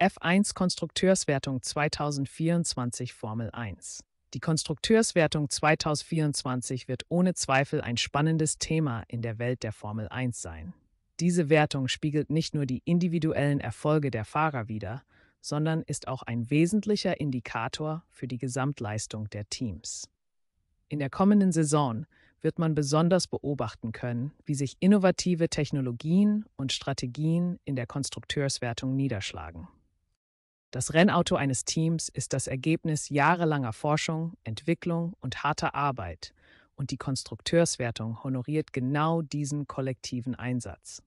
F1 Konstrukteurswertung 2024 Formel 1. Die Konstrukteurswertung 2024 wird ohne Zweifel ein spannendes Thema in der Welt der Formel 1 sein. Diese Wertung spiegelt nicht nur die individuellen Erfolge der Fahrer wider, sondern ist auch ein wesentlicher Indikator für die Gesamtleistung der Teams. In der kommenden Saison wird man besonders beobachten können, wie sich innovative Technologien und Strategien in der Konstrukteurswertung niederschlagen. Das Rennauto eines Teams ist das Ergebnis jahrelanger Forschung, Entwicklung und harter Arbeit. Und die Konstrukteurswertung honoriert genau diesen kollektiven Einsatz.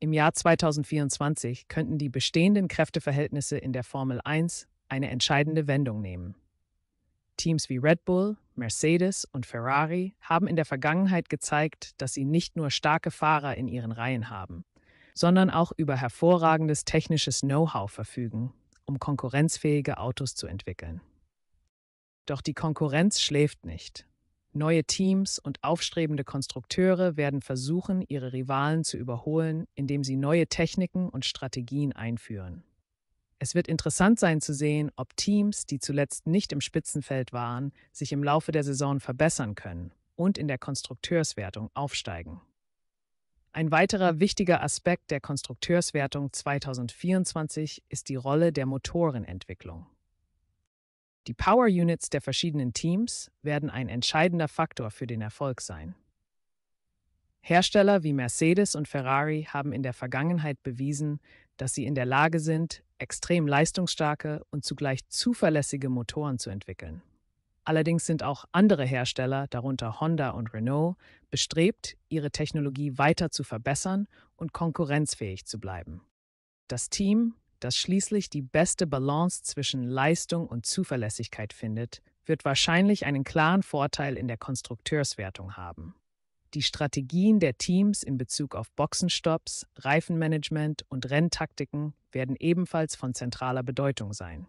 Im Jahr 2024 könnten die bestehenden Kräfteverhältnisse in der Formel 1 eine entscheidende Wendung nehmen. Teams wie Red Bull, Mercedes und Ferrari haben in der Vergangenheit gezeigt, dass sie nicht nur starke Fahrer in ihren Reihen haben, sondern auch über hervorragendes technisches Know-how verfügen, um konkurrenzfähige Autos zu entwickeln. Doch die Konkurrenz schläft nicht. Neue Teams und aufstrebende Konstrukteure werden versuchen, ihre Rivalen zu überholen, indem sie neue Techniken und Strategien einführen. Es wird interessant sein zu sehen, ob Teams, die zuletzt nicht im Spitzenfeld waren, sich im Laufe der Saison verbessern können und in der Konstrukteurswertung aufsteigen. Ein weiterer wichtiger Aspekt der Konstrukteurswertung 2024 ist die Rolle der Motorenentwicklung. Die Power Units der verschiedenen Teams werden ein entscheidender Faktor für den Erfolg sein. Hersteller wie Mercedes und Ferrari haben in der Vergangenheit bewiesen, dass sie in der Lage sind, extrem leistungsstarke und zugleich zuverlässige Motoren zu entwickeln. Allerdings sind auch andere Hersteller, darunter Honda und Renault, bestrebt, ihre Technologie weiter zu verbessern und konkurrenzfähig zu bleiben. Das Team, das schließlich die beste Balance zwischen Leistung und Zuverlässigkeit findet, wird wahrscheinlich einen klaren Vorteil in der Konstrukteurswertung haben. Die Strategien der Teams in Bezug auf Boxenstopps, Reifenmanagement und Renntaktiken werden ebenfalls von zentraler Bedeutung sein.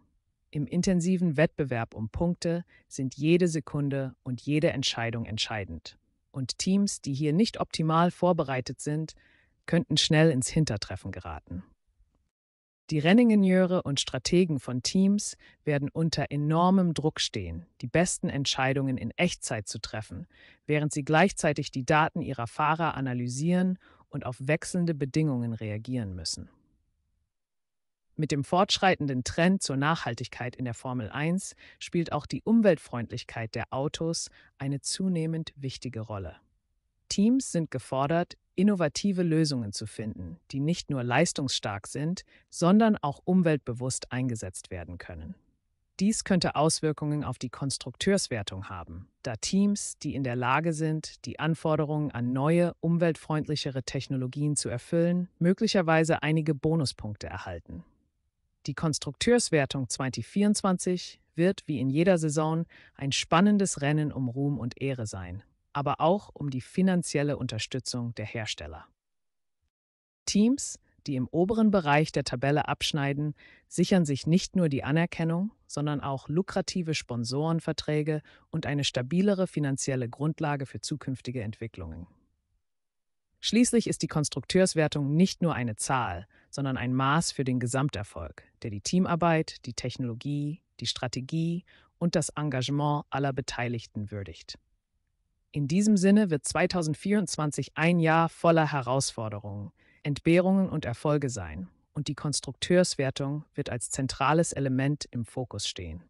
Im intensiven Wettbewerb um Punkte sind jede Sekunde und jede Entscheidung entscheidend. Und Teams, die hier nicht optimal vorbereitet sind, könnten schnell ins Hintertreffen geraten. Die Renningenieure und Strategen von Teams werden unter enormem Druck stehen, die besten Entscheidungen in Echtzeit zu treffen, während sie gleichzeitig die Daten ihrer Fahrer analysieren und auf wechselnde Bedingungen reagieren müssen. Mit dem fortschreitenden Trend zur Nachhaltigkeit in der Formel 1 spielt auch die Umweltfreundlichkeit der Autos eine zunehmend wichtige Rolle. Teams sind gefordert, innovative Lösungen zu finden, die nicht nur leistungsstark sind, sondern auch umweltbewusst eingesetzt werden können. Dies könnte Auswirkungen auf die Konstrukteurswertung haben, da Teams, die in der Lage sind, die Anforderungen an neue, umweltfreundlichere Technologien zu erfüllen, möglicherweise einige Bonuspunkte erhalten. Die Konstrukteurswertung 2024 wird wie in jeder Saison ein spannendes Rennen um Ruhm und Ehre sein, aber auch um die finanzielle Unterstützung der Hersteller. Teams, die im oberen Bereich der Tabelle abschneiden, sichern sich nicht nur die Anerkennung, sondern auch lukrative Sponsorenverträge und eine stabilere finanzielle Grundlage für zukünftige Entwicklungen. Schließlich ist die Konstrukteurswertung nicht nur eine Zahl, sondern ein Maß für den Gesamterfolg, der die Teamarbeit, die Technologie, die Strategie und das Engagement aller Beteiligten würdigt. In diesem Sinne wird 2024 ein Jahr voller Herausforderungen, Entbehrungen und Erfolge sein, und die Konstrukteurswertung wird als zentrales Element im Fokus stehen.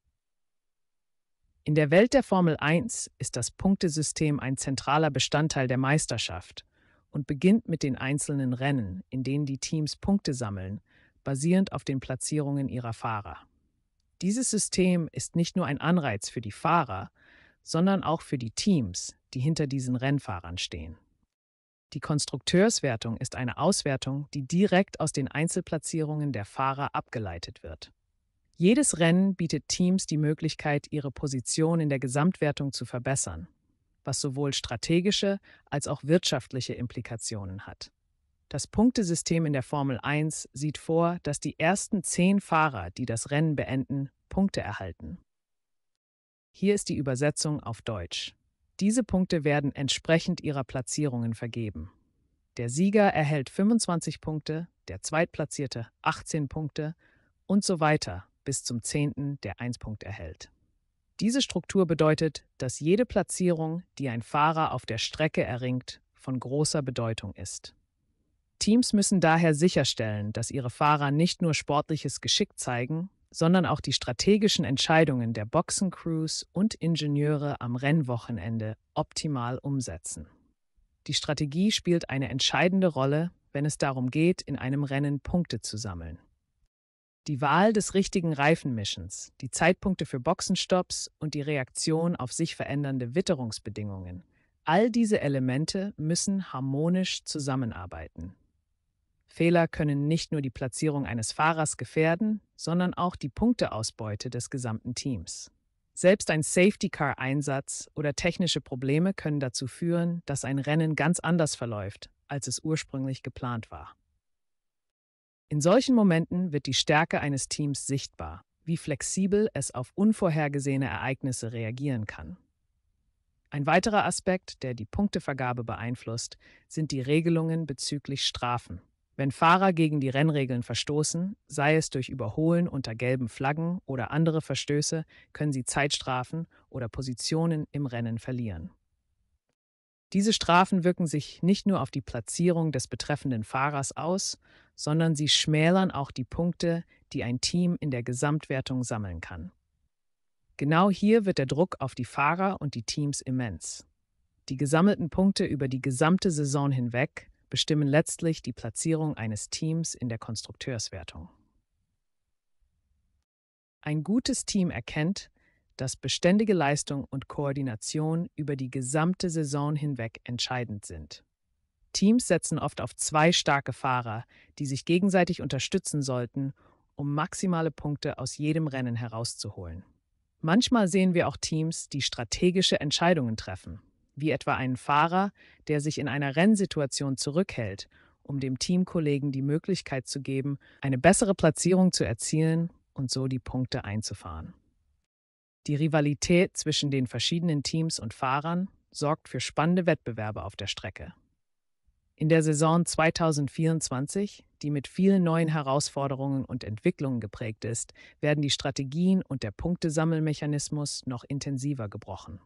In der Welt der Formel 1 ist das Punktesystem ein zentraler Bestandteil der Meisterschaft und beginnt mit den einzelnen Rennen, in denen die Teams Punkte sammeln, basierend auf den Platzierungen ihrer Fahrer. Dieses System ist nicht nur ein Anreiz für die Fahrer, sondern auch für die Teams, die hinter diesen Rennfahrern stehen. Die Konstrukteurswertung ist eine Auswertung, die direkt aus den Einzelplatzierungen der Fahrer abgeleitet wird. Jedes Rennen bietet Teams die Möglichkeit, ihre Position in der Gesamtwertung zu verbessern was sowohl strategische als auch wirtschaftliche Implikationen hat. Das Punktesystem in der Formel 1 sieht vor, dass die ersten zehn Fahrer, die das Rennen beenden, Punkte erhalten. Hier ist die Übersetzung auf Deutsch. Diese Punkte werden entsprechend ihrer Platzierungen vergeben. Der Sieger erhält 25 Punkte, der Zweitplatzierte 18 Punkte und so weiter bis zum Zehnten, der 1 Punkt erhält. Diese Struktur bedeutet, dass jede Platzierung, die ein Fahrer auf der Strecke erringt, von großer Bedeutung ist. Teams müssen daher sicherstellen, dass ihre Fahrer nicht nur sportliches Geschick zeigen, sondern auch die strategischen Entscheidungen der Boxencrews und Ingenieure am Rennwochenende optimal umsetzen. Die Strategie spielt eine entscheidende Rolle, wenn es darum geht, in einem Rennen Punkte zu sammeln. Die Wahl des richtigen Reifenmischens, die Zeitpunkte für Boxenstopps und die Reaktion auf sich verändernde Witterungsbedingungen. All diese Elemente müssen harmonisch zusammenarbeiten. Fehler können nicht nur die Platzierung eines Fahrers gefährden, sondern auch die Punkteausbeute des gesamten Teams. Selbst ein Safety-Car-Einsatz oder technische Probleme können dazu führen, dass ein Rennen ganz anders verläuft, als es ursprünglich geplant war. In solchen Momenten wird die Stärke eines Teams sichtbar, wie flexibel es auf unvorhergesehene Ereignisse reagieren kann. Ein weiterer Aspekt, der die Punktevergabe beeinflusst, sind die Regelungen bezüglich Strafen. Wenn Fahrer gegen die Rennregeln verstoßen, sei es durch Überholen unter gelben Flaggen oder andere Verstöße, können sie Zeitstrafen oder Positionen im Rennen verlieren. Diese Strafen wirken sich nicht nur auf die Platzierung des betreffenden Fahrers aus, sondern sie schmälern auch die Punkte, die ein Team in der Gesamtwertung sammeln kann. Genau hier wird der Druck auf die Fahrer und die Teams immens. Die gesammelten Punkte über die gesamte Saison hinweg bestimmen letztlich die Platzierung eines Teams in der Konstrukteurswertung. Ein gutes Team erkennt, dass beständige Leistung und Koordination über die gesamte Saison hinweg entscheidend sind. Teams setzen oft auf zwei starke Fahrer, die sich gegenseitig unterstützen sollten, um maximale Punkte aus jedem Rennen herauszuholen. Manchmal sehen wir auch Teams, die strategische Entscheidungen treffen, wie etwa einen Fahrer, der sich in einer Rennsituation zurückhält, um dem Teamkollegen die Möglichkeit zu geben, eine bessere Platzierung zu erzielen und so die Punkte einzufahren. Die Rivalität zwischen den verschiedenen Teams und Fahrern sorgt für spannende Wettbewerbe auf der Strecke. In der Saison 2024, die mit vielen neuen Herausforderungen und Entwicklungen geprägt ist, werden die Strategien und der Punktesammelmechanismus noch intensiver gebrochen.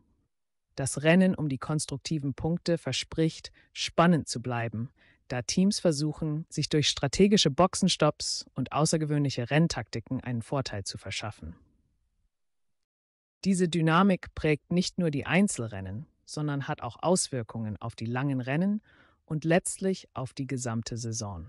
Das Rennen um die konstruktiven Punkte verspricht, spannend zu bleiben, da Teams versuchen, sich durch strategische Boxenstopps und außergewöhnliche Renntaktiken einen Vorteil zu verschaffen. Diese Dynamik prägt nicht nur die Einzelrennen, sondern hat auch Auswirkungen auf die langen Rennen und letztlich auf die gesamte Saison.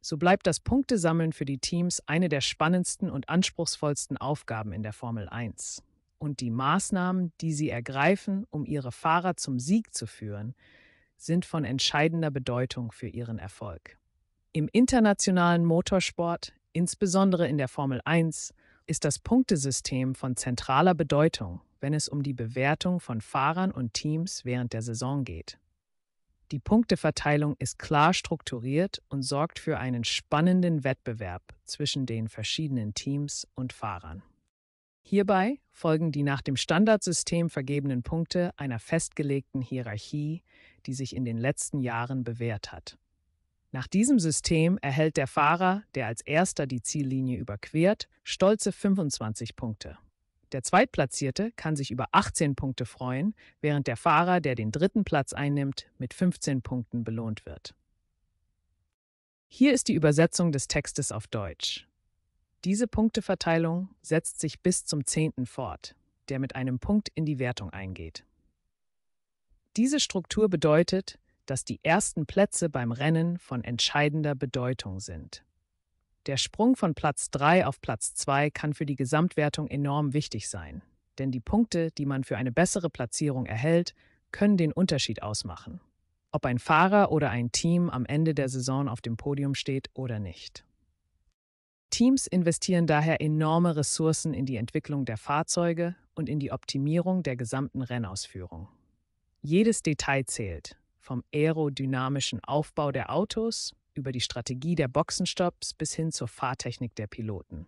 So bleibt das Punktesammeln für die Teams eine der spannendsten und anspruchsvollsten Aufgaben in der Formel 1. Und die Maßnahmen, die sie ergreifen, um ihre Fahrer zum Sieg zu führen, sind von entscheidender Bedeutung für ihren Erfolg. Im internationalen Motorsport, insbesondere in der Formel 1, ist das Punktesystem von zentraler Bedeutung, wenn es um die Bewertung von Fahrern und Teams während der Saison geht. Die Punkteverteilung ist klar strukturiert und sorgt für einen spannenden Wettbewerb zwischen den verschiedenen Teams und Fahrern. Hierbei folgen die nach dem Standardsystem vergebenen Punkte einer festgelegten Hierarchie, die sich in den letzten Jahren bewährt hat. Nach diesem System erhält der Fahrer, der als erster die Ziellinie überquert, stolze 25 Punkte. Der Zweitplatzierte kann sich über 18 Punkte freuen, während der Fahrer, der den dritten Platz einnimmt, mit 15 Punkten belohnt wird. Hier ist die Übersetzung des Textes auf Deutsch. Diese Punkteverteilung setzt sich bis zum Zehnten fort, der mit einem Punkt in die Wertung eingeht. Diese Struktur bedeutet, dass die ersten Plätze beim Rennen von entscheidender Bedeutung sind. Der Sprung von Platz 3 auf Platz 2 kann für die Gesamtwertung enorm wichtig sein, denn die Punkte, die man für eine bessere Platzierung erhält, können den Unterschied ausmachen, ob ein Fahrer oder ein Team am Ende der Saison auf dem Podium steht oder nicht. Teams investieren daher enorme Ressourcen in die Entwicklung der Fahrzeuge und in die Optimierung der gesamten Rennausführung. Jedes Detail zählt, vom aerodynamischen Aufbau der Autos über die Strategie der Boxenstopps bis hin zur Fahrtechnik der Piloten.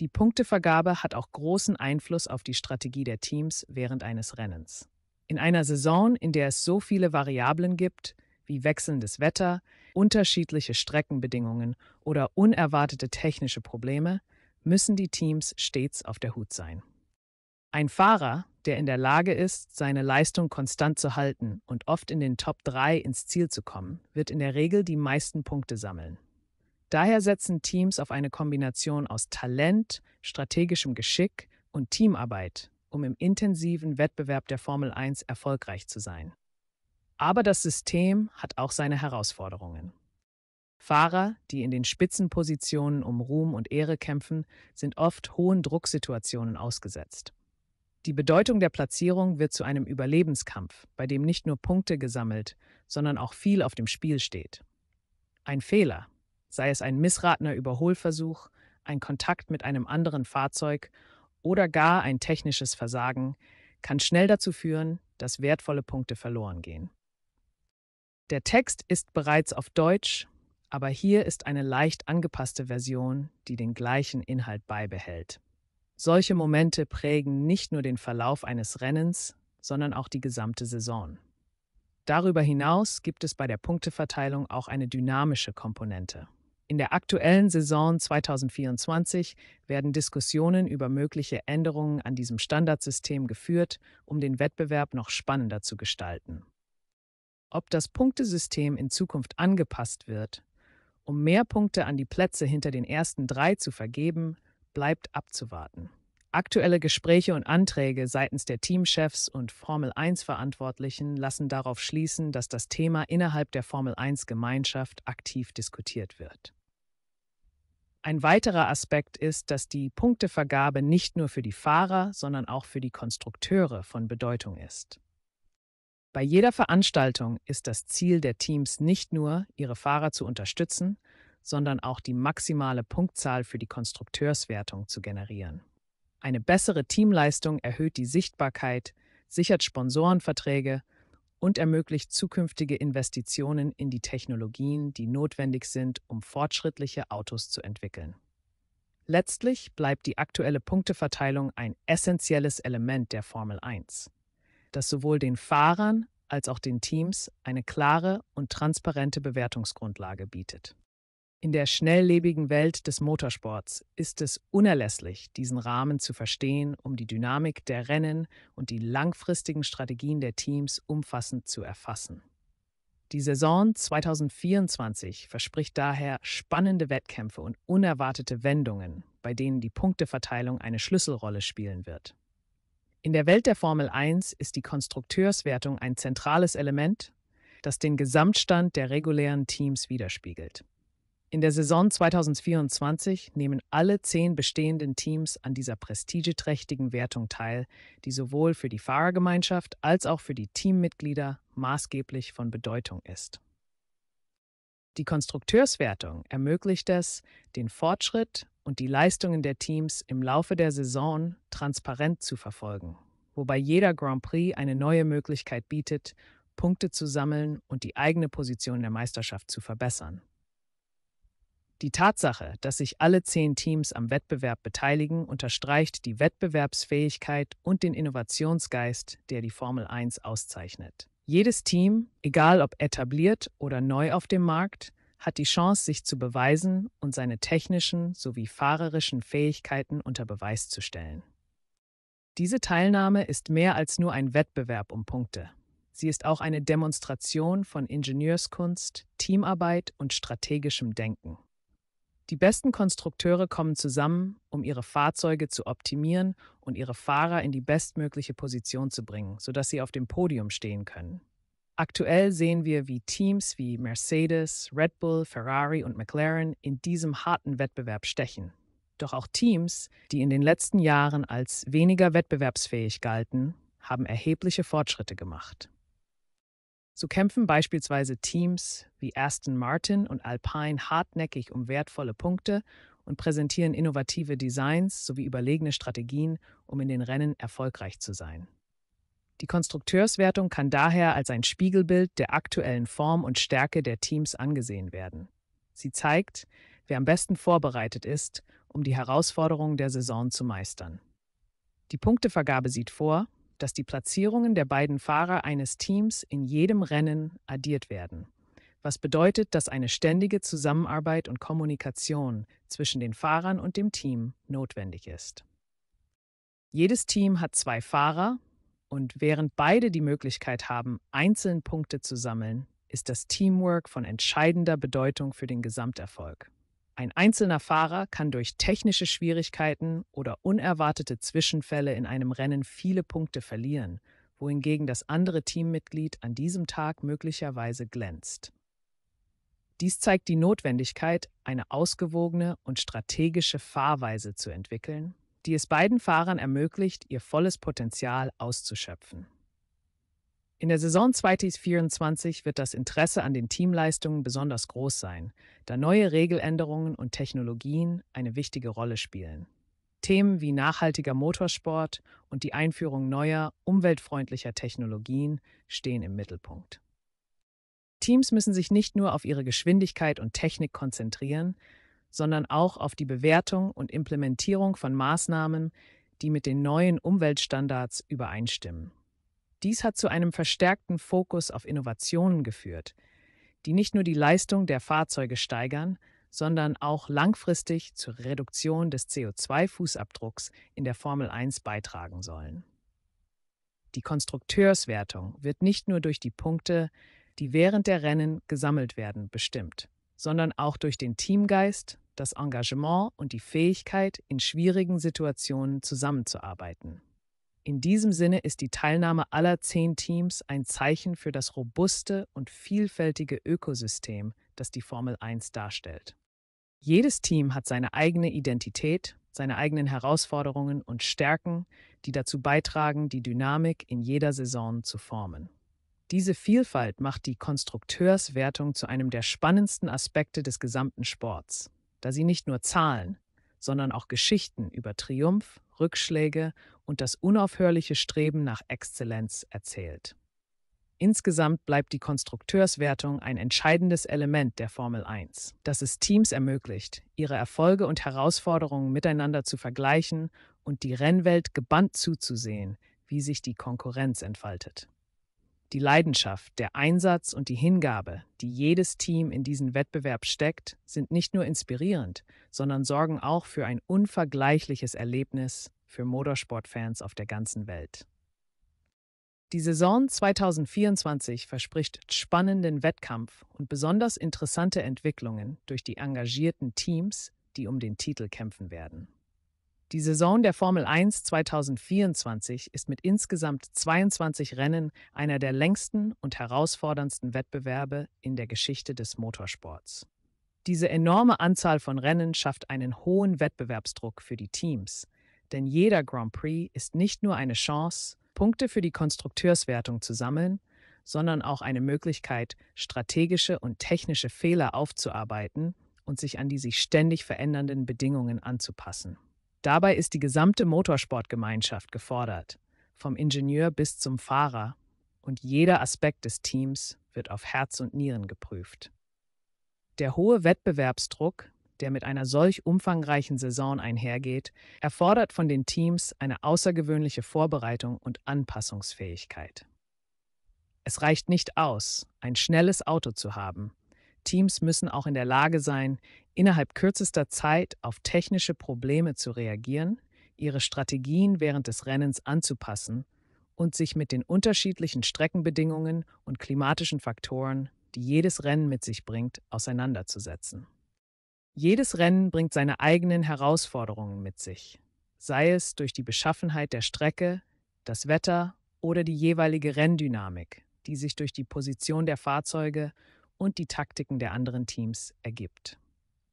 Die Punktevergabe hat auch großen Einfluss auf die Strategie der Teams während eines Rennens. In einer Saison, in der es so viele Variablen gibt, wie wechselndes Wetter, unterschiedliche Streckenbedingungen oder unerwartete technische Probleme, müssen die Teams stets auf der Hut sein. Ein Fahrer, der in der Lage ist, seine Leistung konstant zu halten und oft in den Top 3 ins Ziel zu kommen, wird in der Regel die meisten Punkte sammeln. Daher setzen Teams auf eine Kombination aus Talent, strategischem Geschick und Teamarbeit, um im intensiven Wettbewerb der Formel 1 erfolgreich zu sein. Aber das System hat auch seine Herausforderungen. Fahrer, die in den Spitzenpositionen um Ruhm und Ehre kämpfen, sind oft hohen Drucksituationen ausgesetzt. Die Bedeutung der Platzierung wird zu einem Überlebenskampf, bei dem nicht nur Punkte gesammelt, sondern auch viel auf dem Spiel steht. Ein Fehler, sei es ein missratener Überholversuch, ein Kontakt mit einem anderen Fahrzeug oder gar ein technisches Versagen, kann schnell dazu führen, dass wertvolle Punkte verloren gehen. Der Text ist bereits auf Deutsch, aber hier ist eine leicht angepasste Version, die den gleichen Inhalt beibehält. Solche Momente prägen nicht nur den Verlauf eines Rennens, sondern auch die gesamte Saison. Darüber hinaus gibt es bei der Punkteverteilung auch eine dynamische Komponente. In der aktuellen Saison 2024 werden Diskussionen über mögliche Änderungen an diesem Standardsystem geführt, um den Wettbewerb noch spannender zu gestalten. Ob das Punktesystem in Zukunft angepasst wird, um mehr Punkte an die Plätze hinter den ersten drei zu vergeben, bleibt abzuwarten. Aktuelle Gespräche und Anträge seitens der Teamchefs und Formel 1-Verantwortlichen lassen darauf schließen, dass das Thema innerhalb der Formel 1-Gemeinschaft aktiv diskutiert wird. Ein weiterer Aspekt ist, dass die Punktevergabe nicht nur für die Fahrer, sondern auch für die Konstrukteure von Bedeutung ist. Bei jeder Veranstaltung ist das Ziel der Teams nicht nur, ihre Fahrer zu unterstützen, sondern auch die maximale Punktzahl für die Konstrukteurswertung zu generieren. Eine bessere Teamleistung erhöht die Sichtbarkeit, sichert Sponsorenverträge und ermöglicht zukünftige Investitionen in die Technologien, die notwendig sind, um fortschrittliche Autos zu entwickeln. Letztlich bleibt die aktuelle Punkteverteilung ein essentielles Element der Formel 1, das sowohl den Fahrern als auch den Teams eine klare und transparente Bewertungsgrundlage bietet. In der schnelllebigen Welt des Motorsports ist es unerlässlich, diesen Rahmen zu verstehen, um die Dynamik der Rennen und die langfristigen Strategien der Teams umfassend zu erfassen. Die Saison 2024 verspricht daher spannende Wettkämpfe und unerwartete Wendungen, bei denen die Punkteverteilung eine Schlüsselrolle spielen wird. In der Welt der Formel 1 ist die Konstrukteurswertung ein zentrales Element, das den Gesamtstand der regulären Teams widerspiegelt. In der Saison 2024 nehmen alle zehn bestehenden Teams an dieser prestigeträchtigen Wertung teil, die sowohl für die Fahrergemeinschaft als auch für die Teammitglieder maßgeblich von Bedeutung ist. Die Konstrukteurswertung ermöglicht es, den Fortschritt und die Leistungen der Teams im Laufe der Saison transparent zu verfolgen, wobei jeder Grand Prix eine neue Möglichkeit bietet, Punkte zu sammeln und die eigene Position der Meisterschaft zu verbessern. Die Tatsache, dass sich alle zehn Teams am Wettbewerb beteiligen, unterstreicht die Wettbewerbsfähigkeit und den Innovationsgeist, der die Formel 1 auszeichnet. Jedes Team, egal ob etabliert oder neu auf dem Markt, hat die Chance, sich zu beweisen und seine technischen sowie fahrerischen Fähigkeiten unter Beweis zu stellen. Diese Teilnahme ist mehr als nur ein Wettbewerb um Punkte. Sie ist auch eine Demonstration von Ingenieurskunst, Teamarbeit und strategischem Denken. Die besten Konstrukteure kommen zusammen, um ihre Fahrzeuge zu optimieren und ihre Fahrer in die bestmögliche Position zu bringen, sodass sie auf dem Podium stehen können. Aktuell sehen wir, wie Teams wie Mercedes, Red Bull, Ferrari und McLaren in diesem harten Wettbewerb stechen. Doch auch Teams, die in den letzten Jahren als weniger wettbewerbsfähig galten, haben erhebliche Fortschritte gemacht. So kämpfen beispielsweise Teams wie Aston Martin und Alpine hartnäckig um wertvolle Punkte und präsentieren innovative Designs sowie überlegene Strategien, um in den Rennen erfolgreich zu sein. Die Konstrukteurswertung kann daher als ein Spiegelbild der aktuellen Form und Stärke der Teams angesehen werden. Sie zeigt, wer am besten vorbereitet ist, um die Herausforderungen der Saison zu meistern. Die Punktevergabe sieht vor, dass die Platzierungen der beiden Fahrer eines Teams in jedem Rennen addiert werden, was bedeutet, dass eine ständige Zusammenarbeit und Kommunikation zwischen den Fahrern und dem Team notwendig ist. Jedes Team hat zwei Fahrer und während beide die Möglichkeit haben, einzeln Punkte zu sammeln, ist das Teamwork von entscheidender Bedeutung für den Gesamterfolg. Ein einzelner Fahrer kann durch technische Schwierigkeiten oder unerwartete Zwischenfälle in einem Rennen viele Punkte verlieren, wohingegen das andere Teammitglied an diesem Tag möglicherweise glänzt. Dies zeigt die Notwendigkeit, eine ausgewogene und strategische Fahrweise zu entwickeln, die es beiden Fahrern ermöglicht, ihr volles Potenzial auszuschöpfen. In der Saison 2024 wird das Interesse an den Teamleistungen besonders groß sein, da neue Regeländerungen und Technologien eine wichtige Rolle spielen. Themen wie nachhaltiger Motorsport und die Einführung neuer, umweltfreundlicher Technologien stehen im Mittelpunkt. Teams müssen sich nicht nur auf ihre Geschwindigkeit und Technik konzentrieren, sondern auch auf die Bewertung und Implementierung von Maßnahmen, die mit den neuen Umweltstandards übereinstimmen. Dies hat zu einem verstärkten Fokus auf Innovationen geführt, die nicht nur die Leistung der Fahrzeuge steigern, sondern auch langfristig zur Reduktion des CO2-Fußabdrucks in der Formel 1 beitragen sollen. Die Konstrukteurswertung wird nicht nur durch die Punkte, die während der Rennen gesammelt werden, bestimmt, sondern auch durch den Teamgeist, das Engagement und die Fähigkeit, in schwierigen Situationen zusammenzuarbeiten. In diesem Sinne ist die Teilnahme aller zehn Teams ein Zeichen für das robuste und vielfältige Ökosystem, das die Formel 1 darstellt. Jedes Team hat seine eigene Identität, seine eigenen Herausforderungen und Stärken, die dazu beitragen, die Dynamik in jeder Saison zu formen. Diese Vielfalt macht die Konstrukteurswertung zu einem der spannendsten Aspekte des gesamten Sports, da sie nicht nur Zahlen, sondern auch Geschichten über Triumph, Rückschläge und das unaufhörliche Streben nach Exzellenz erzählt. Insgesamt bleibt die Konstrukteurswertung ein entscheidendes Element der Formel 1, das es Teams ermöglicht, ihre Erfolge und Herausforderungen miteinander zu vergleichen und die Rennwelt gebannt zuzusehen, wie sich die Konkurrenz entfaltet. Die Leidenschaft, der Einsatz und die Hingabe, die jedes Team in diesen Wettbewerb steckt, sind nicht nur inspirierend, sondern sorgen auch für ein unvergleichliches Erlebnis für Motorsportfans auf der ganzen Welt. Die Saison 2024 verspricht spannenden Wettkampf und besonders interessante Entwicklungen durch die engagierten Teams, die um den Titel kämpfen werden. Die Saison der Formel 1 2024 ist mit insgesamt 22 Rennen einer der längsten und herausforderndsten Wettbewerbe in der Geschichte des Motorsports. Diese enorme Anzahl von Rennen schafft einen hohen Wettbewerbsdruck für die Teams, denn jeder Grand Prix ist nicht nur eine Chance, Punkte für die Konstrukteurswertung zu sammeln, sondern auch eine Möglichkeit, strategische und technische Fehler aufzuarbeiten und sich an die sich ständig verändernden Bedingungen anzupassen. Dabei ist die gesamte Motorsportgemeinschaft gefordert, vom Ingenieur bis zum Fahrer, und jeder Aspekt des Teams wird auf Herz und Nieren geprüft. Der hohe Wettbewerbsdruck, der mit einer solch umfangreichen Saison einhergeht, erfordert von den Teams eine außergewöhnliche Vorbereitung und Anpassungsfähigkeit. Es reicht nicht aus, ein schnelles Auto zu haben, Teams müssen auch in der Lage sein, innerhalb kürzester Zeit auf technische Probleme zu reagieren, ihre Strategien während des Rennens anzupassen und sich mit den unterschiedlichen Streckenbedingungen und klimatischen Faktoren, die jedes Rennen mit sich bringt, auseinanderzusetzen. Jedes Rennen bringt seine eigenen Herausforderungen mit sich, sei es durch die Beschaffenheit der Strecke, das Wetter oder die jeweilige Renndynamik, die sich durch die Position der Fahrzeuge und die Taktiken der anderen Teams ergibt.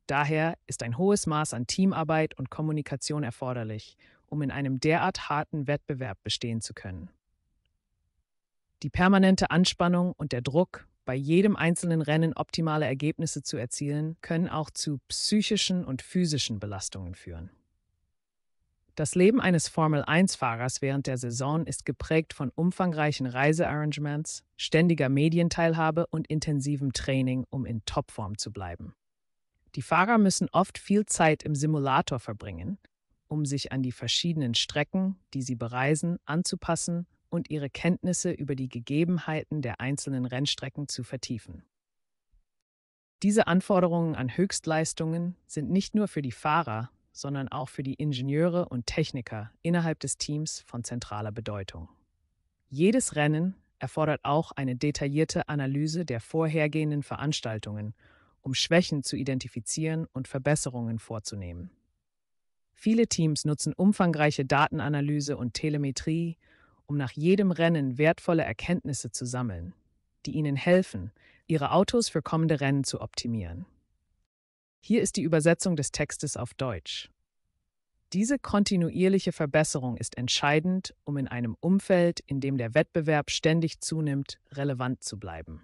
Daher ist ein hohes Maß an Teamarbeit und Kommunikation erforderlich, um in einem derart harten Wettbewerb bestehen zu können. Die permanente Anspannung und der Druck, bei jedem einzelnen Rennen optimale Ergebnisse zu erzielen, können auch zu psychischen und physischen Belastungen führen. Das Leben eines Formel-1-Fahrers während der Saison ist geprägt von umfangreichen Reisearrangements, ständiger Medienteilhabe und intensivem Training, um in Topform zu bleiben. Die Fahrer müssen oft viel Zeit im Simulator verbringen, um sich an die verschiedenen Strecken, die sie bereisen, anzupassen und ihre Kenntnisse über die Gegebenheiten der einzelnen Rennstrecken zu vertiefen. Diese Anforderungen an Höchstleistungen sind nicht nur für die Fahrer, sondern auch für die Ingenieure und Techniker innerhalb des Teams von zentraler Bedeutung. Jedes Rennen erfordert auch eine detaillierte Analyse der vorhergehenden Veranstaltungen, um Schwächen zu identifizieren und Verbesserungen vorzunehmen. Viele Teams nutzen umfangreiche Datenanalyse und Telemetrie, um nach jedem Rennen wertvolle Erkenntnisse zu sammeln, die ihnen helfen, ihre Autos für kommende Rennen zu optimieren. Hier ist die Übersetzung des Textes auf Deutsch. Diese kontinuierliche Verbesserung ist entscheidend, um in einem Umfeld, in dem der Wettbewerb ständig zunimmt, relevant zu bleiben.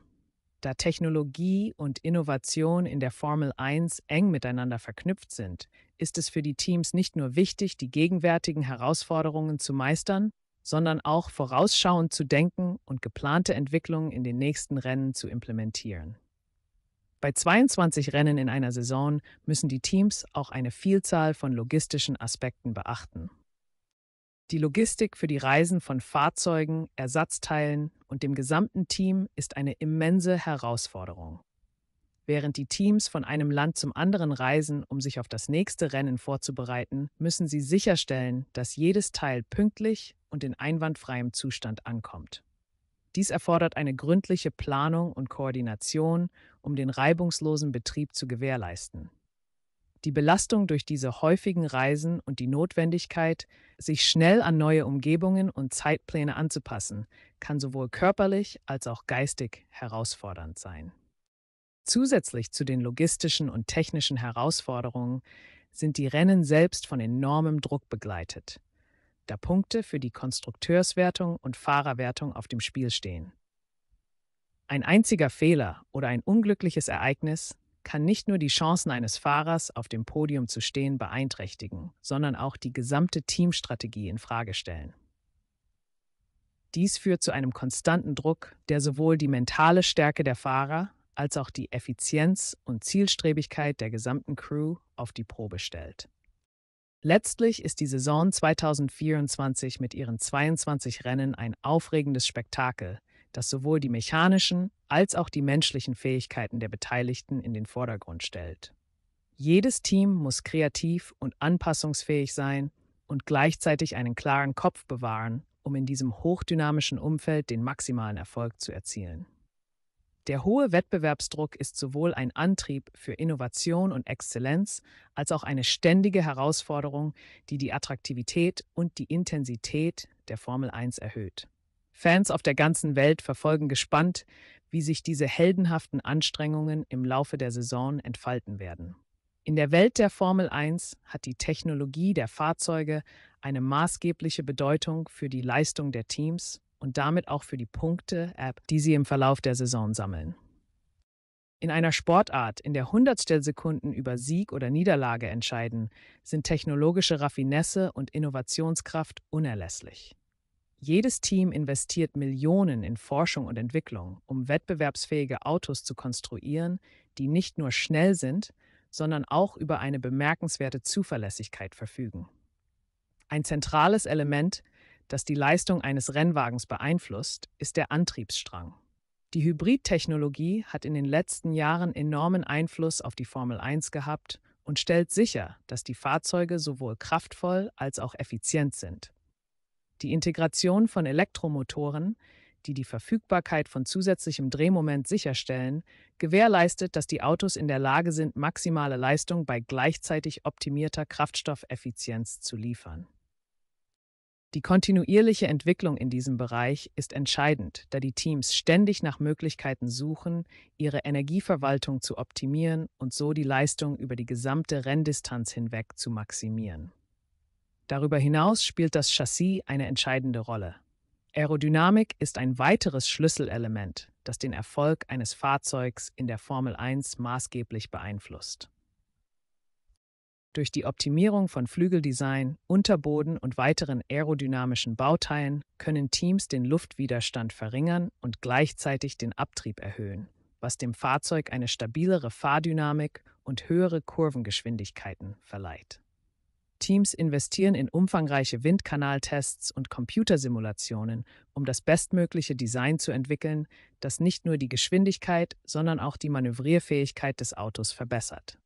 Da Technologie und Innovation in der Formel 1 eng miteinander verknüpft sind, ist es für die Teams nicht nur wichtig, die gegenwärtigen Herausforderungen zu meistern, sondern auch vorausschauend zu denken und geplante Entwicklungen in den nächsten Rennen zu implementieren. Bei 22 Rennen in einer Saison müssen die Teams auch eine Vielzahl von logistischen Aspekten beachten. Die Logistik für die Reisen von Fahrzeugen, Ersatzteilen und dem gesamten Team ist eine immense Herausforderung. Während die Teams von einem Land zum anderen reisen, um sich auf das nächste Rennen vorzubereiten, müssen sie sicherstellen, dass jedes Teil pünktlich und in einwandfreiem Zustand ankommt. Dies erfordert eine gründliche Planung und Koordination, um den reibungslosen Betrieb zu gewährleisten. Die Belastung durch diese häufigen Reisen und die Notwendigkeit, sich schnell an neue Umgebungen und Zeitpläne anzupassen, kann sowohl körperlich als auch geistig herausfordernd sein. Zusätzlich zu den logistischen und technischen Herausforderungen sind die Rennen selbst von enormem Druck begleitet da Punkte für die Konstrukteurswertung und Fahrerwertung auf dem Spiel stehen. Ein einziger Fehler oder ein unglückliches Ereignis kann nicht nur die Chancen eines Fahrers, auf dem Podium zu stehen, beeinträchtigen, sondern auch die gesamte Teamstrategie in Frage stellen. Dies führt zu einem konstanten Druck, der sowohl die mentale Stärke der Fahrer als auch die Effizienz und Zielstrebigkeit der gesamten Crew auf die Probe stellt. Letztlich ist die Saison 2024 mit ihren 22 Rennen ein aufregendes Spektakel, das sowohl die mechanischen als auch die menschlichen Fähigkeiten der Beteiligten in den Vordergrund stellt. Jedes Team muss kreativ und anpassungsfähig sein und gleichzeitig einen klaren Kopf bewahren, um in diesem hochdynamischen Umfeld den maximalen Erfolg zu erzielen. Der hohe Wettbewerbsdruck ist sowohl ein Antrieb für Innovation und Exzellenz als auch eine ständige Herausforderung, die die Attraktivität und die Intensität der Formel 1 erhöht. Fans auf der ganzen Welt verfolgen gespannt, wie sich diese heldenhaften Anstrengungen im Laufe der Saison entfalten werden. In der Welt der Formel 1 hat die Technologie der Fahrzeuge eine maßgebliche Bedeutung für die Leistung der Teams und damit auch für die Punkte-App, die sie im Verlauf der Saison sammeln. In einer Sportart, in der Hundertstelsekunden über Sieg oder Niederlage entscheiden, sind technologische Raffinesse und Innovationskraft unerlässlich. Jedes Team investiert Millionen in Forschung und Entwicklung, um wettbewerbsfähige Autos zu konstruieren, die nicht nur schnell sind, sondern auch über eine bemerkenswerte Zuverlässigkeit verfügen. Ein zentrales Element das die Leistung eines Rennwagens beeinflusst, ist der Antriebsstrang. Die Hybridtechnologie hat in den letzten Jahren enormen Einfluss auf die Formel 1 gehabt und stellt sicher, dass die Fahrzeuge sowohl kraftvoll als auch effizient sind. Die Integration von Elektromotoren, die die Verfügbarkeit von zusätzlichem Drehmoment sicherstellen, gewährleistet, dass die Autos in der Lage sind, maximale Leistung bei gleichzeitig optimierter Kraftstoffeffizienz zu liefern. Die kontinuierliche Entwicklung in diesem Bereich ist entscheidend, da die Teams ständig nach Möglichkeiten suchen, ihre Energieverwaltung zu optimieren und so die Leistung über die gesamte Renndistanz hinweg zu maximieren. Darüber hinaus spielt das Chassis eine entscheidende Rolle. Aerodynamik ist ein weiteres Schlüsselelement, das den Erfolg eines Fahrzeugs in der Formel 1 maßgeblich beeinflusst durch die Optimierung von Flügeldesign, Unterboden und weiteren aerodynamischen Bauteilen können Teams den Luftwiderstand verringern und gleichzeitig den Abtrieb erhöhen, was dem Fahrzeug eine stabilere Fahrdynamik und höhere Kurvengeschwindigkeiten verleiht. Teams investieren in umfangreiche Windkanaltests und Computersimulationen, um das bestmögliche Design zu entwickeln, das nicht nur die Geschwindigkeit, sondern auch die Manövrierfähigkeit des Autos verbessert.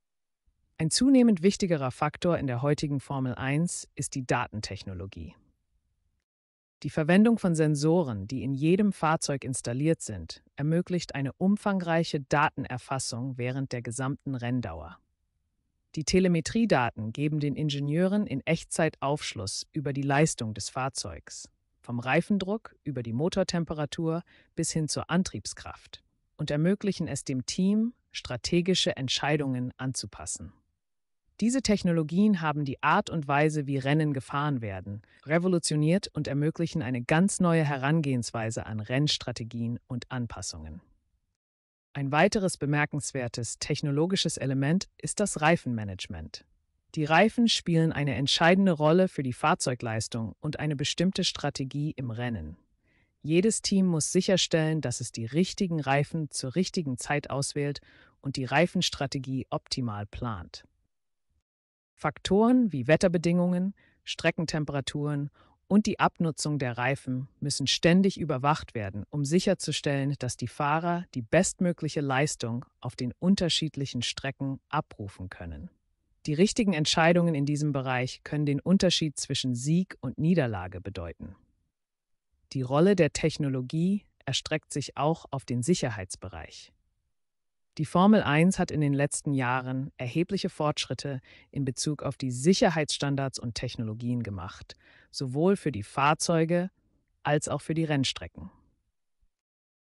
Ein zunehmend wichtigerer Faktor in der heutigen Formel 1 ist die Datentechnologie. Die Verwendung von Sensoren, die in jedem Fahrzeug installiert sind, ermöglicht eine umfangreiche Datenerfassung während der gesamten Renndauer. Die Telemetriedaten geben den Ingenieuren in Echtzeit Aufschluss über die Leistung des Fahrzeugs, vom Reifendruck über die Motortemperatur bis hin zur Antriebskraft und ermöglichen es dem Team, strategische Entscheidungen anzupassen. Diese Technologien haben die Art und Weise, wie Rennen gefahren werden, revolutioniert und ermöglichen eine ganz neue Herangehensweise an Rennstrategien und Anpassungen. Ein weiteres bemerkenswertes technologisches Element ist das Reifenmanagement. Die Reifen spielen eine entscheidende Rolle für die Fahrzeugleistung und eine bestimmte Strategie im Rennen. Jedes Team muss sicherstellen, dass es die richtigen Reifen zur richtigen Zeit auswählt und die Reifenstrategie optimal plant. Faktoren wie Wetterbedingungen, Streckentemperaturen und die Abnutzung der Reifen müssen ständig überwacht werden, um sicherzustellen, dass die Fahrer die bestmögliche Leistung auf den unterschiedlichen Strecken abrufen können. Die richtigen Entscheidungen in diesem Bereich können den Unterschied zwischen Sieg und Niederlage bedeuten. Die Rolle der Technologie erstreckt sich auch auf den Sicherheitsbereich. Die Formel 1 hat in den letzten Jahren erhebliche Fortschritte in Bezug auf die Sicherheitsstandards und Technologien gemacht, sowohl für die Fahrzeuge als auch für die Rennstrecken.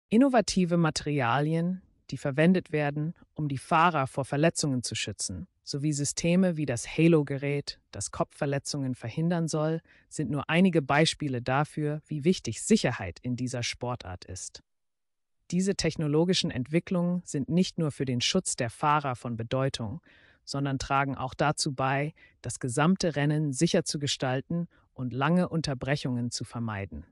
Innovative Materialien, die verwendet werden, um die Fahrer vor Verletzungen zu schützen, sowie Systeme wie das Halo-Gerät, das Kopfverletzungen verhindern soll, sind nur einige Beispiele dafür, wie wichtig Sicherheit in dieser Sportart ist. Diese technologischen Entwicklungen sind nicht nur für den Schutz der Fahrer von Bedeutung, sondern tragen auch dazu bei, das gesamte Rennen sicher zu gestalten und lange Unterbrechungen zu vermeiden.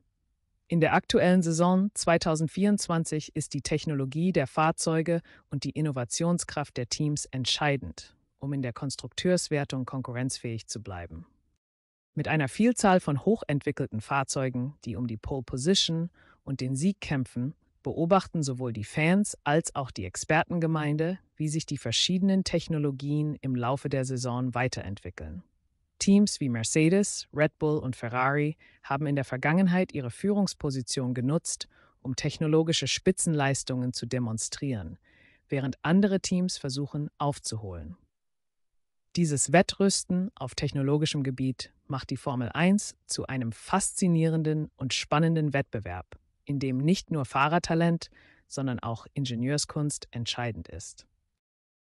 In der aktuellen Saison 2024 ist die Technologie der Fahrzeuge und die Innovationskraft der Teams entscheidend, um in der Konstrukteurswertung konkurrenzfähig zu bleiben. Mit einer Vielzahl von hochentwickelten Fahrzeugen, die um die Pole Position und den Sieg kämpfen, beobachten sowohl die Fans als auch die Expertengemeinde, wie sich die verschiedenen Technologien im Laufe der Saison weiterentwickeln. Teams wie Mercedes, Red Bull und Ferrari haben in der Vergangenheit ihre Führungsposition genutzt, um technologische Spitzenleistungen zu demonstrieren, während andere Teams versuchen aufzuholen. Dieses Wettrüsten auf technologischem Gebiet macht die Formel 1 zu einem faszinierenden und spannenden Wettbewerb, in dem nicht nur Fahrertalent, sondern auch Ingenieurskunst entscheidend ist.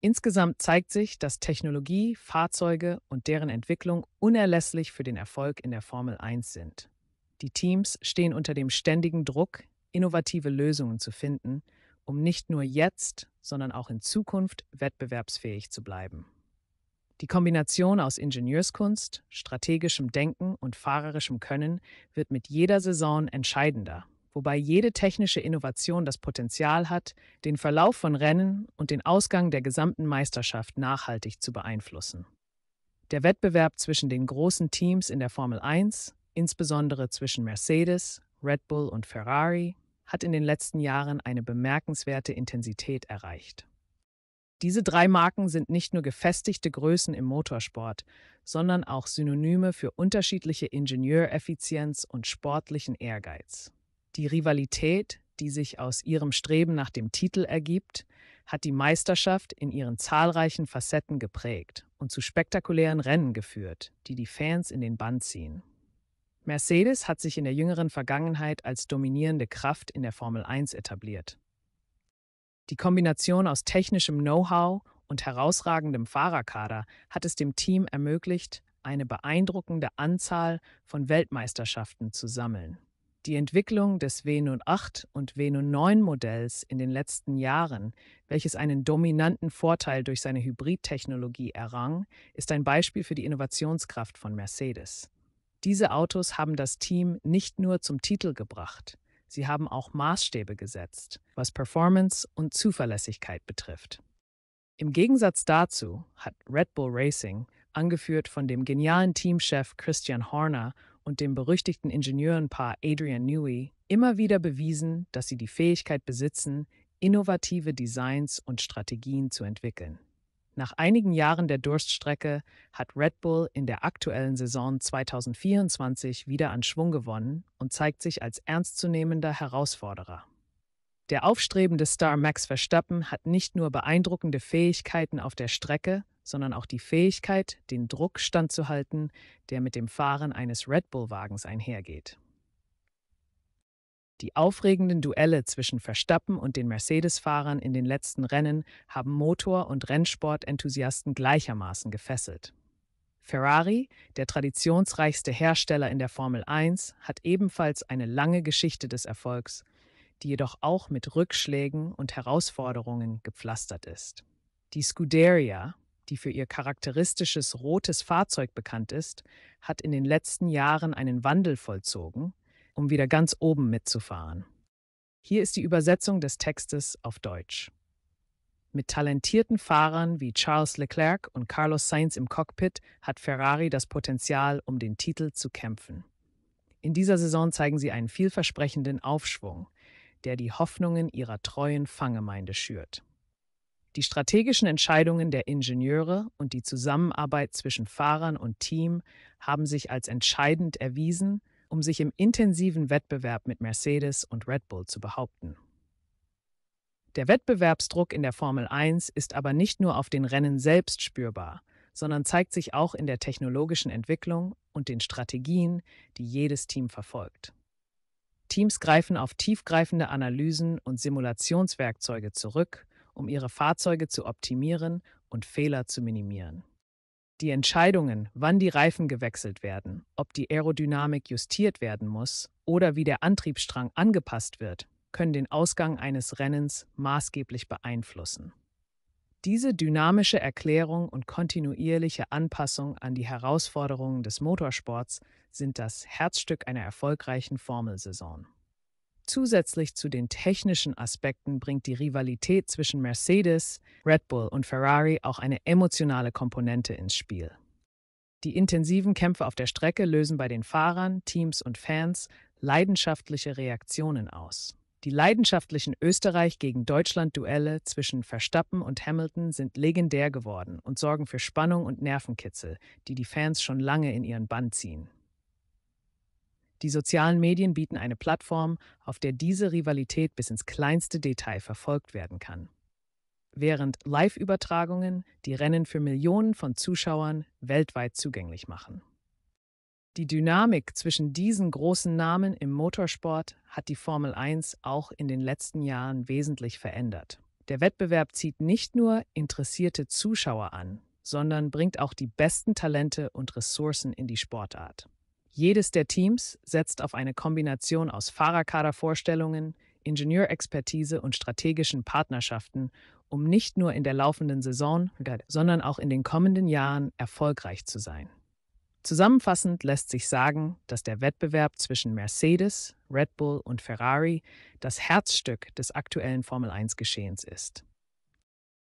Insgesamt zeigt sich, dass Technologie, Fahrzeuge und deren Entwicklung unerlässlich für den Erfolg in der Formel 1 sind. Die Teams stehen unter dem ständigen Druck, innovative Lösungen zu finden, um nicht nur jetzt, sondern auch in Zukunft wettbewerbsfähig zu bleiben. Die Kombination aus Ingenieurskunst, strategischem Denken und fahrerischem Können wird mit jeder Saison entscheidender wobei jede technische Innovation das Potenzial hat, den Verlauf von Rennen und den Ausgang der gesamten Meisterschaft nachhaltig zu beeinflussen. Der Wettbewerb zwischen den großen Teams in der Formel 1, insbesondere zwischen Mercedes, Red Bull und Ferrari, hat in den letzten Jahren eine bemerkenswerte Intensität erreicht. Diese drei Marken sind nicht nur gefestigte Größen im Motorsport, sondern auch Synonyme für unterschiedliche Ingenieureffizienz und sportlichen Ehrgeiz. Die Rivalität, die sich aus ihrem Streben nach dem Titel ergibt, hat die Meisterschaft in ihren zahlreichen Facetten geprägt und zu spektakulären Rennen geführt, die die Fans in den Bann ziehen. Mercedes hat sich in der jüngeren Vergangenheit als dominierende Kraft in der Formel 1 etabliert. Die Kombination aus technischem Know-how und herausragendem Fahrerkader hat es dem Team ermöglicht, eine beeindruckende Anzahl von Weltmeisterschaften zu sammeln. Die Entwicklung des Venun 8 und Venun 9 Modells in den letzten Jahren, welches einen dominanten Vorteil durch seine Hybridtechnologie errang, ist ein Beispiel für die Innovationskraft von Mercedes. Diese Autos haben das Team nicht nur zum Titel gebracht, sie haben auch Maßstäbe gesetzt, was Performance und Zuverlässigkeit betrifft. Im Gegensatz dazu hat Red Bull Racing, angeführt von dem genialen Teamchef Christian Horner und dem berüchtigten Ingenieurenpaar Adrian Newey immer wieder bewiesen, dass sie die Fähigkeit besitzen, innovative Designs und Strategien zu entwickeln. Nach einigen Jahren der Durststrecke hat Red Bull in der aktuellen Saison 2024 wieder an Schwung gewonnen und zeigt sich als ernstzunehmender Herausforderer. Der aufstrebende Star Max Verstappen hat nicht nur beeindruckende Fähigkeiten auf der Strecke, sondern auch die Fähigkeit, den Druck standzuhalten, der mit dem Fahren eines Red Bull-Wagens einhergeht. Die aufregenden Duelle zwischen Verstappen und den Mercedes-Fahrern in den letzten Rennen haben Motor- und Rennsportenthusiasten gleichermaßen gefesselt. Ferrari, der traditionsreichste Hersteller in der Formel 1, hat ebenfalls eine lange Geschichte des Erfolgs, die jedoch auch mit Rückschlägen und Herausforderungen gepflastert ist. Die Scuderia, die für ihr charakteristisches rotes Fahrzeug bekannt ist, hat in den letzten Jahren einen Wandel vollzogen, um wieder ganz oben mitzufahren. Hier ist die Übersetzung des Textes auf Deutsch. Mit talentierten Fahrern wie Charles Leclerc und Carlos Sainz im Cockpit hat Ferrari das Potenzial, um den Titel zu kämpfen. In dieser Saison zeigen sie einen vielversprechenden Aufschwung, der die Hoffnungen ihrer treuen Fangemeinde schürt. Die strategischen Entscheidungen der Ingenieure und die Zusammenarbeit zwischen Fahrern und Team haben sich als entscheidend erwiesen, um sich im intensiven Wettbewerb mit Mercedes und Red Bull zu behaupten. Der Wettbewerbsdruck in der Formel 1 ist aber nicht nur auf den Rennen selbst spürbar, sondern zeigt sich auch in der technologischen Entwicklung und den Strategien, die jedes Team verfolgt. Teams greifen auf tiefgreifende Analysen und Simulationswerkzeuge zurück, um ihre Fahrzeuge zu optimieren und Fehler zu minimieren. Die Entscheidungen, wann die Reifen gewechselt werden, ob die Aerodynamik justiert werden muss oder wie der Antriebsstrang angepasst wird, können den Ausgang eines Rennens maßgeblich beeinflussen. Diese dynamische Erklärung und kontinuierliche Anpassung an die Herausforderungen des Motorsports sind das Herzstück einer erfolgreichen Formelsaison. Zusätzlich zu den technischen Aspekten bringt die Rivalität zwischen Mercedes, Red Bull und Ferrari auch eine emotionale Komponente ins Spiel. Die intensiven Kämpfe auf der Strecke lösen bei den Fahrern, Teams und Fans leidenschaftliche Reaktionen aus. Die leidenschaftlichen Österreich gegen Deutschland-Duelle zwischen Verstappen und Hamilton sind legendär geworden und sorgen für Spannung und Nervenkitzel, die die Fans schon lange in ihren Bann ziehen. Die sozialen Medien bieten eine Plattform, auf der diese Rivalität bis ins kleinste Detail verfolgt werden kann. Während Live-Übertragungen die Rennen für Millionen von Zuschauern weltweit zugänglich machen. Die Dynamik zwischen diesen großen Namen im Motorsport hat die Formel 1 auch in den letzten Jahren wesentlich verändert. Der Wettbewerb zieht nicht nur interessierte Zuschauer an, sondern bringt auch die besten Talente und Ressourcen in die Sportart. Jedes der Teams setzt auf eine Kombination aus Fahrerkadervorstellungen, Ingenieurexpertise und strategischen Partnerschaften, um nicht nur in der laufenden Saison, sondern auch in den kommenden Jahren erfolgreich zu sein. Zusammenfassend lässt sich sagen, dass der Wettbewerb zwischen Mercedes, Red Bull und Ferrari das Herzstück des aktuellen Formel-1-Geschehens ist.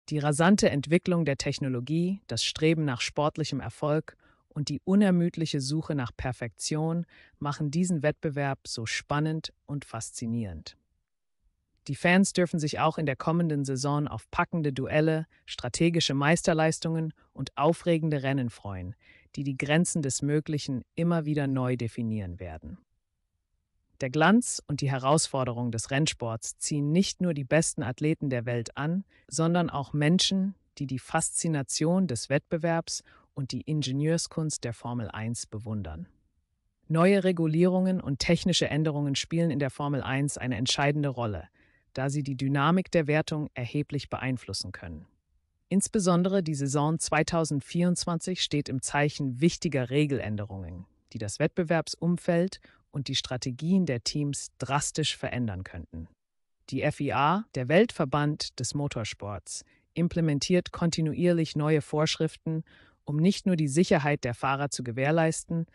Die rasante Entwicklung der Technologie, das Streben nach sportlichem Erfolg und die unermüdliche Suche nach Perfektion machen diesen Wettbewerb so spannend und faszinierend. Die Fans dürfen sich auch in der kommenden Saison auf packende Duelle, strategische Meisterleistungen und aufregende Rennen freuen, die die Grenzen des Möglichen immer wieder neu definieren werden. Der Glanz und die Herausforderung des Rennsports ziehen nicht nur die besten Athleten der Welt an, sondern auch Menschen, die die Faszination des Wettbewerbs und die Ingenieurskunst der Formel 1 bewundern. Neue Regulierungen und technische Änderungen spielen in der Formel 1 eine entscheidende Rolle, da sie die Dynamik der Wertung erheblich beeinflussen können. Insbesondere die Saison 2024 steht im Zeichen wichtiger Regeländerungen, die das Wettbewerbsumfeld und die Strategien der Teams drastisch verändern könnten. Die FIA, der Weltverband des Motorsports, implementiert kontinuierlich neue Vorschriften um nicht nur die Sicherheit der Fahrer zu gewährleisten,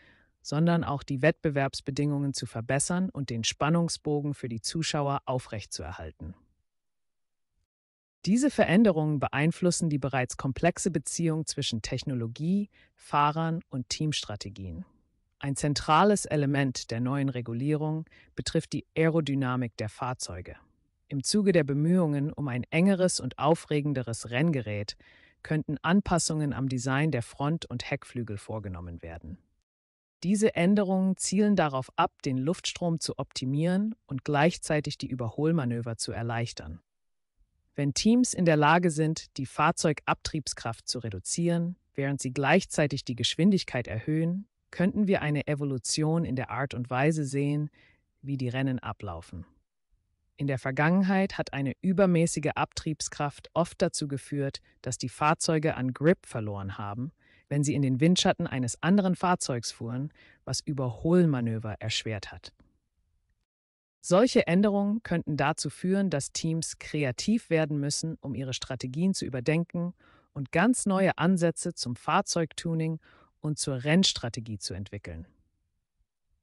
sondern auch die Wettbewerbsbedingungen zu verbessern und den Spannungsbogen für die Zuschauer aufrechtzuerhalten. Diese Veränderungen beeinflussen die bereits komplexe Beziehung zwischen Technologie, Fahrern und Teamstrategien. Ein zentrales Element der neuen Regulierung betrifft die Aerodynamik der Fahrzeuge. Im Zuge der Bemühungen um ein engeres und aufregenderes Renngerät könnten Anpassungen am Design der Front- und Heckflügel vorgenommen werden. Diese Änderungen zielen darauf ab, den Luftstrom zu optimieren und gleichzeitig die Überholmanöver zu erleichtern. Wenn Teams in der Lage sind, die Fahrzeugabtriebskraft zu reduzieren, während sie gleichzeitig die Geschwindigkeit erhöhen, könnten wir eine Evolution in der Art und Weise sehen, wie die Rennen ablaufen. In der Vergangenheit hat eine übermäßige Abtriebskraft oft dazu geführt, dass die Fahrzeuge an Grip verloren haben, wenn sie in den Windschatten eines anderen Fahrzeugs fuhren, was Überholmanöver erschwert hat. Solche Änderungen könnten dazu führen, dass Teams kreativ werden müssen, um ihre Strategien zu überdenken und ganz neue Ansätze zum Fahrzeugtuning und zur Rennstrategie zu entwickeln.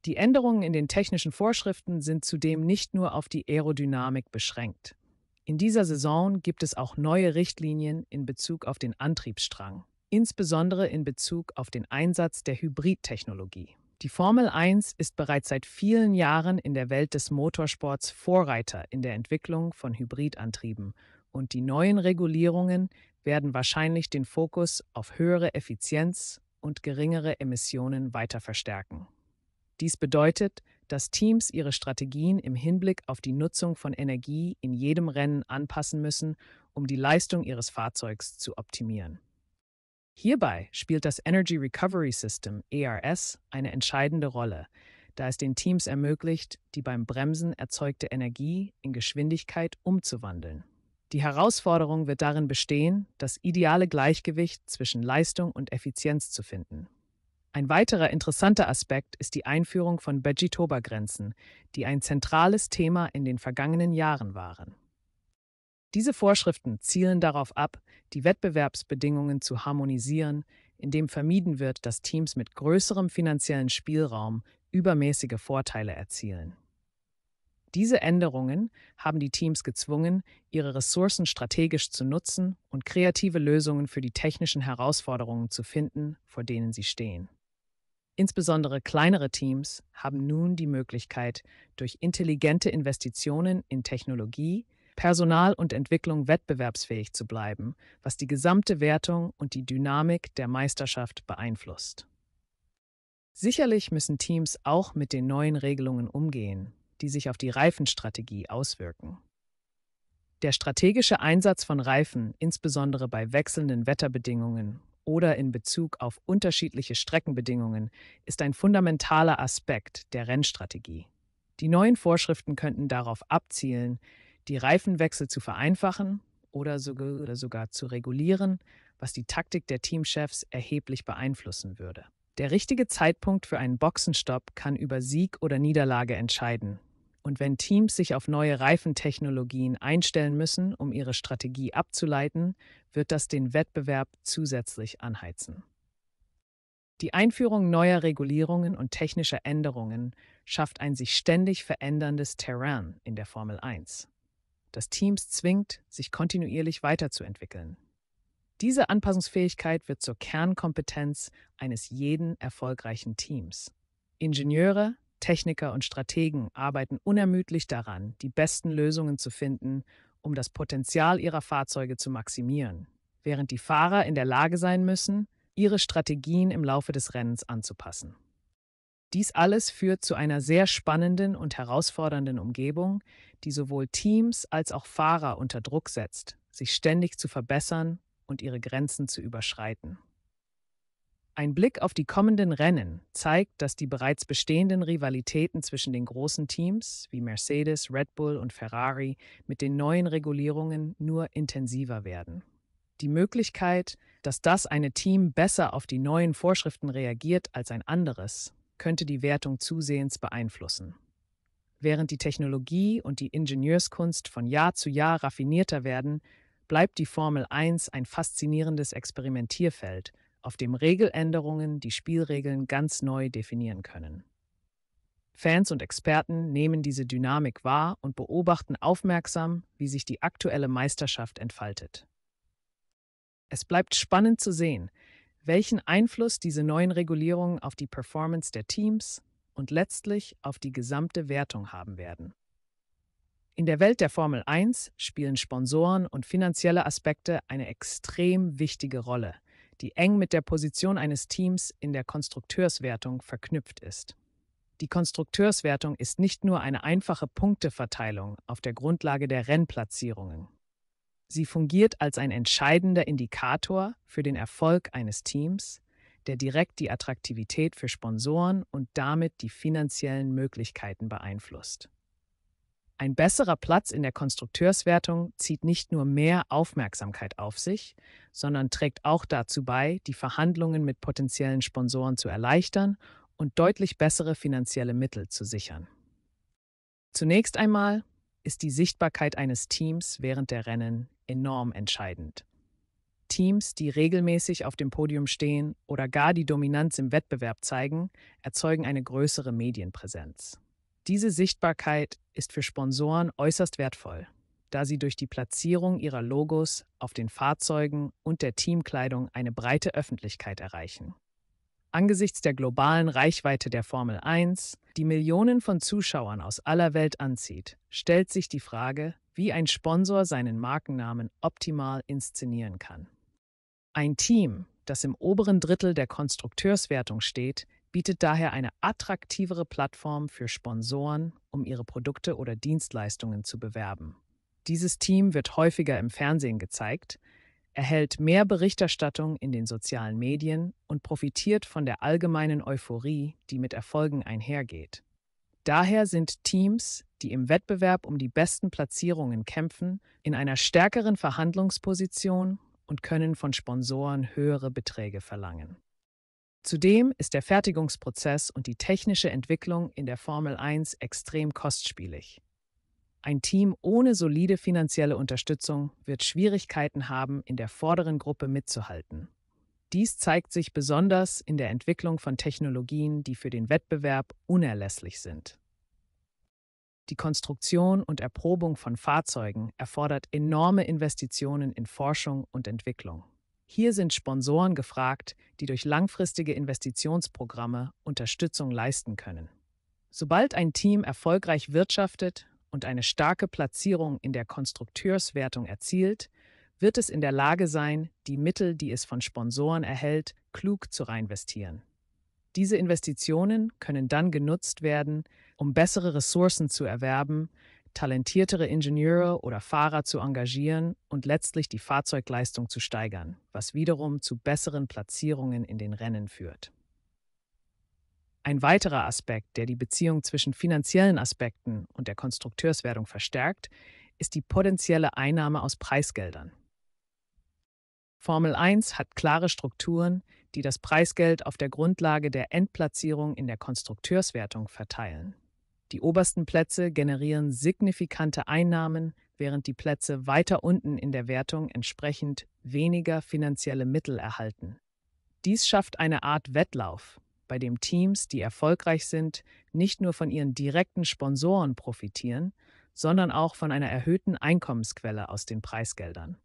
Die Änderungen in den technischen Vorschriften sind zudem nicht nur auf die Aerodynamik beschränkt. In dieser Saison gibt es auch neue Richtlinien in Bezug auf den Antriebsstrang, insbesondere in Bezug auf den Einsatz der Hybridtechnologie. Die Formel 1 ist bereits seit vielen Jahren in der Welt des Motorsports Vorreiter in der Entwicklung von Hybridantrieben und die neuen Regulierungen werden wahrscheinlich den Fokus auf höhere Effizienz und geringere Emissionen weiter verstärken. Dies bedeutet, dass Teams ihre Strategien im Hinblick auf die Nutzung von Energie in jedem Rennen anpassen müssen, um die Leistung ihres Fahrzeugs zu optimieren. Hierbei spielt das Energy Recovery System ERS eine entscheidende Rolle, da es den Teams ermöglicht, die beim Bremsen erzeugte Energie in Geschwindigkeit umzuwandeln. Die Herausforderung wird darin bestehen, das ideale Gleichgewicht zwischen Leistung und Effizienz zu finden. Ein weiterer interessanter Aspekt ist die Einführung von Begitoba-Grenzen, die ein zentrales Thema in den vergangenen Jahren waren. Diese Vorschriften zielen darauf ab, die Wettbewerbsbedingungen zu harmonisieren, indem vermieden wird, dass Teams mit größerem finanziellen Spielraum übermäßige Vorteile erzielen. Diese Änderungen haben die Teams gezwungen, ihre Ressourcen strategisch zu nutzen und kreative Lösungen für die technischen Herausforderungen zu finden, vor denen sie stehen. Insbesondere kleinere Teams haben nun die Möglichkeit, durch intelligente Investitionen in Technologie, Personal und Entwicklung wettbewerbsfähig zu bleiben, was die gesamte Wertung und die Dynamik der Meisterschaft beeinflusst. Sicherlich müssen Teams auch mit den neuen Regelungen umgehen, die sich auf die Reifenstrategie auswirken. Der strategische Einsatz von Reifen, insbesondere bei wechselnden Wetterbedingungen oder in Bezug auf unterschiedliche Streckenbedingungen ist ein fundamentaler Aspekt der Rennstrategie. Die neuen Vorschriften könnten darauf abzielen, die Reifenwechsel zu vereinfachen oder sogar, zu regulieren, was die Taktik der Teamchefs erheblich beeinflussen würde. Der richtige Zeitpunkt für einen Boxenstopp kann über Sieg oder Niederlage entscheiden, und wenn Teams sich auf neue Reifentechnologien einstellen müssen, um ihre Strategie abzuleiten, wird das den Wettbewerb zusätzlich anheizen. Die Einführung neuer Regulierungen und technischer Änderungen schafft ein sich ständig veränderndes Terrain in der Formel 1, das Teams zwingt, sich kontinuierlich weiterzuentwickeln. Diese Anpassungsfähigkeit wird zur Kernkompetenz eines jeden erfolgreichen Teams. Ingenieure, Techniker und Strategen arbeiten unermüdlich daran, die besten Lösungen zu finden, um das Potenzial ihrer Fahrzeuge zu maximieren, während die Fahrer in der Lage sein müssen, ihre Strategien im Laufe des Rennens anzupassen. Dies alles führt zu einer sehr spannenden und herausfordernden Umgebung, die sowohl Teams als auch Fahrer unter Druck setzt, sich ständig zu verbessern und ihre Grenzen zu überschreiten. Ein Blick auf die kommenden Rennen zeigt, dass die bereits bestehenden Rivalitäten zwischen den großen Teams wie Mercedes, Red Bull und Ferrari mit den neuen Regulierungen nur intensiver werden. Die Möglichkeit, dass das eine Team besser auf die neuen Vorschriften reagiert als ein anderes, könnte die Wertung zusehends beeinflussen. Während die Technologie und die Ingenieurskunst von Jahr zu Jahr raffinierter werden, bleibt die Formel 1 ein faszinierendes Experimentierfeld auf dem Regeländerungen die Spielregeln ganz neu definieren können. Fans und Experten nehmen diese Dynamik wahr und beobachten aufmerksam, wie sich die aktuelle Meisterschaft entfaltet. Es bleibt spannend zu sehen, welchen Einfluss diese neuen Regulierungen auf die Performance der Teams und letztlich auf die gesamte Wertung haben werden. In der Welt der Formel 1 spielen Sponsoren und finanzielle Aspekte eine extrem wichtige Rolle die eng mit der Position eines Teams in der Konstrukteurswertung verknüpft ist. Die Konstrukteurswertung ist nicht nur eine einfache Punkteverteilung auf der Grundlage der Rennplatzierungen. Sie fungiert als ein entscheidender Indikator für den Erfolg eines Teams, der direkt die Attraktivität für Sponsoren und damit die finanziellen Möglichkeiten beeinflusst. Ein besserer Platz in der Konstrukteurswertung zieht nicht nur mehr Aufmerksamkeit auf sich, sondern trägt auch dazu bei, die Verhandlungen mit potenziellen Sponsoren zu erleichtern und deutlich bessere finanzielle Mittel zu sichern. Zunächst einmal ist die Sichtbarkeit eines Teams während der Rennen enorm entscheidend. Teams, die regelmäßig auf dem Podium stehen oder gar die Dominanz im Wettbewerb zeigen, erzeugen eine größere Medienpräsenz. Diese Sichtbarkeit ist für Sponsoren äußerst wertvoll, da sie durch die Platzierung ihrer Logos auf den Fahrzeugen und der Teamkleidung eine breite Öffentlichkeit erreichen. Angesichts der globalen Reichweite der Formel 1, die Millionen von Zuschauern aus aller Welt anzieht, stellt sich die Frage, wie ein Sponsor seinen Markennamen optimal inszenieren kann. Ein Team, das im oberen Drittel der Konstrukteurswertung steht, bietet daher eine attraktivere Plattform für Sponsoren, um ihre Produkte oder Dienstleistungen zu bewerben. Dieses Team wird häufiger im Fernsehen gezeigt, erhält mehr Berichterstattung in den sozialen Medien und profitiert von der allgemeinen Euphorie, die mit Erfolgen einhergeht. Daher sind Teams, die im Wettbewerb um die besten Platzierungen kämpfen, in einer stärkeren Verhandlungsposition und können von Sponsoren höhere Beträge verlangen. Zudem ist der Fertigungsprozess und die technische Entwicklung in der Formel 1 extrem kostspielig. Ein Team ohne solide finanzielle Unterstützung wird Schwierigkeiten haben, in der vorderen Gruppe mitzuhalten. Dies zeigt sich besonders in der Entwicklung von Technologien, die für den Wettbewerb unerlässlich sind. Die Konstruktion und Erprobung von Fahrzeugen erfordert enorme Investitionen in Forschung und Entwicklung. Hier sind Sponsoren gefragt, die durch langfristige Investitionsprogramme Unterstützung leisten können. Sobald ein Team erfolgreich wirtschaftet und eine starke Platzierung in der Konstrukteurswertung erzielt, wird es in der Lage sein, die Mittel, die es von Sponsoren erhält, klug zu reinvestieren. Diese Investitionen können dann genutzt werden, um bessere Ressourcen zu erwerben, talentiertere Ingenieure oder Fahrer zu engagieren und letztlich die Fahrzeugleistung zu steigern, was wiederum zu besseren Platzierungen in den Rennen führt. Ein weiterer Aspekt, der die Beziehung zwischen finanziellen Aspekten und der Konstrukteurswertung verstärkt, ist die potenzielle Einnahme aus Preisgeldern. Formel 1 hat klare Strukturen, die das Preisgeld auf der Grundlage der Endplatzierung in der Konstrukteurswertung verteilen. Die obersten Plätze generieren signifikante Einnahmen, während die Plätze weiter unten in der Wertung entsprechend weniger finanzielle Mittel erhalten. Dies schafft eine Art Wettlauf, bei dem Teams, die erfolgreich sind, nicht nur von ihren direkten Sponsoren profitieren, sondern auch von einer erhöhten Einkommensquelle aus den Preisgeldern.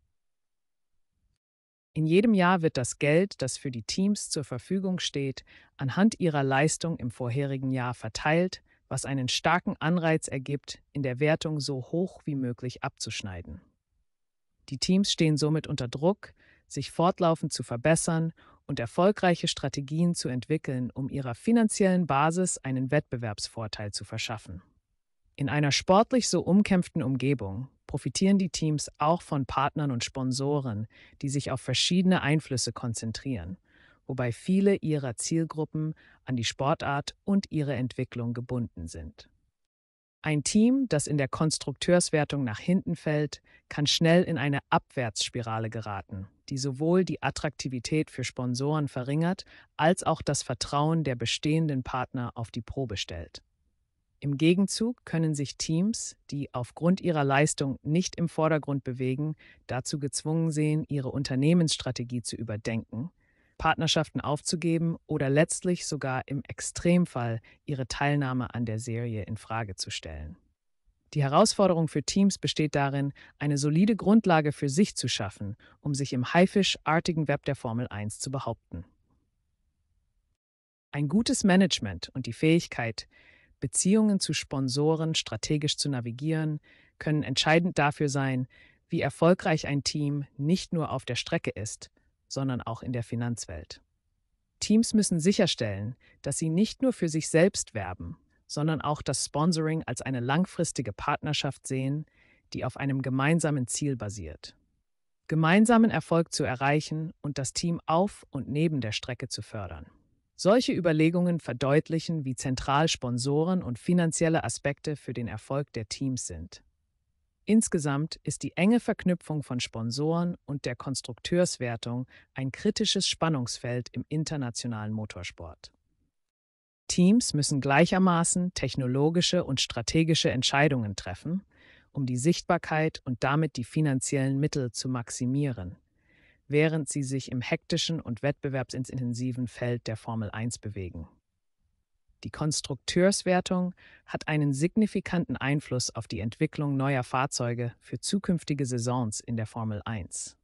In jedem Jahr wird das Geld, das für die Teams zur Verfügung steht, anhand ihrer Leistung im vorherigen Jahr verteilt was einen starken Anreiz ergibt, in der Wertung so hoch wie möglich abzuschneiden. Die Teams stehen somit unter Druck, sich fortlaufend zu verbessern und erfolgreiche Strategien zu entwickeln, um ihrer finanziellen Basis einen Wettbewerbsvorteil zu verschaffen. In einer sportlich so umkämpften Umgebung profitieren die Teams auch von Partnern und Sponsoren, die sich auf verschiedene Einflüsse konzentrieren – wobei viele ihrer Zielgruppen an die Sportart und ihre Entwicklung gebunden sind. Ein Team, das in der Konstrukteurswertung nach hinten fällt, kann schnell in eine Abwärtsspirale geraten, die sowohl die Attraktivität für Sponsoren verringert, als auch das Vertrauen der bestehenden Partner auf die Probe stellt. Im Gegenzug können sich Teams, die aufgrund ihrer Leistung nicht im Vordergrund bewegen, dazu gezwungen sehen, ihre Unternehmensstrategie zu überdenken Partnerschaften aufzugeben oder letztlich sogar im Extremfall ihre Teilnahme an der Serie in Frage zu stellen. Die Herausforderung für Teams besteht darin, eine solide Grundlage für sich zu schaffen, um sich im haifischartigen Web der Formel 1 zu behaupten. Ein gutes Management und die Fähigkeit, Beziehungen zu Sponsoren strategisch zu navigieren, können entscheidend dafür sein, wie erfolgreich ein Team nicht nur auf der Strecke ist, sondern auch in der Finanzwelt. Teams müssen sicherstellen, dass sie nicht nur für sich selbst werben, sondern auch das Sponsoring als eine langfristige Partnerschaft sehen, die auf einem gemeinsamen Ziel basiert. Gemeinsamen Erfolg zu erreichen und das Team auf und neben der Strecke zu fördern. Solche Überlegungen verdeutlichen, wie zentral Sponsoren und finanzielle Aspekte für den Erfolg der Teams sind. Insgesamt ist die enge Verknüpfung von Sponsoren und der Konstrukteurswertung ein kritisches Spannungsfeld im internationalen Motorsport. Teams müssen gleichermaßen technologische und strategische Entscheidungen treffen, um die Sichtbarkeit und damit die finanziellen Mittel zu maximieren, während sie sich im hektischen und wettbewerbsintensiven Feld der Formel 1 bewegen. Die Konstrukteurswertung hat einen signifikanten Einfluss auf die Entwicklung neuer Fahrzeuge für zukünftige Saisons in der Formel 1.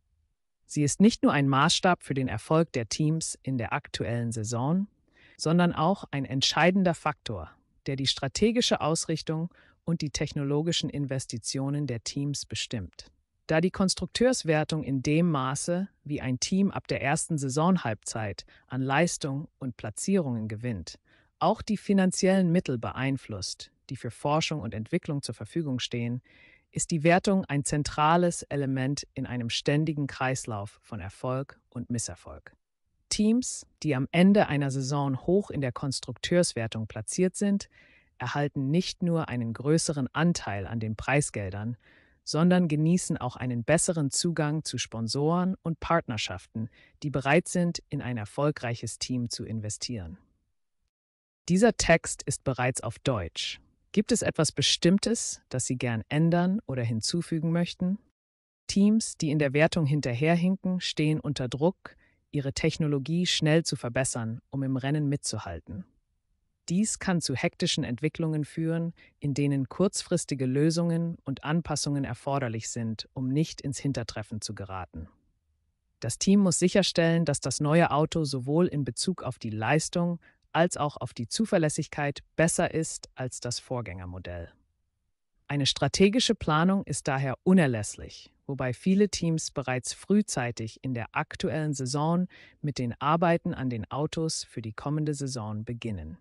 Sie ist nicht nur ein Maßstab für den Erfolg der Teams in der aktuellen Saison, sondern auch ein entscheidender Faktor, der die strategische Ausrichtung und die technologischen Investitionen der Teams bestimmt. Da die Konstrukteurswertung in dem Maße, wie ein Team ab der ersten Saisonhalbzeit an Leistung und Platzierungen gewinnt, auch die finanziellen Mittel beeinflusst, die für Forschung und Entwicklung zur Verfügung stehen, ist die Wertung ein zentrales Element in einem ständigen Kreislauf von Erfolg und Misserfolg. Teams, die am Ende einer Saison hoch in der Konstrukteurswertung platziert sind, erhalten nicht nur einen größeren Anteil an den Preisgeldern, sondern genießen auch einen besseren Zugang zu Sponsoren und Partnerschaften, die bereit sind, in ein erfolgreiches Team zu investieren. Dieser Text ist bereits auf Deutsch. Gibt es etwas Bestimmtes, das Sie gern ändern oder hinzufügen möchten? Teams, die in der Wertung hinterherhinken, stehen unter Druck, ihre Technologie schnell zu verbessern, um im Rennen mitzuhalten. Dies kann zu hektischen Entwicklungen führen, in denen kurzfristige Lösungen und Anpassungen erforderlich sind, um nicht ins Hintertreffen zu geraten. Das Team muss sicherstellen, dass das neue Auto sowohl in Bezug auf die Leistung als auch auf die Zuverlässigkeit besser ist als das Vorgängermodell. Eine strategische Planung ist daher unerlässlich, wobei viele Teams bereits frühzeitig in der aktuellen Saison mit den Arbeiten an den Autos für die kommende Saison beginnen.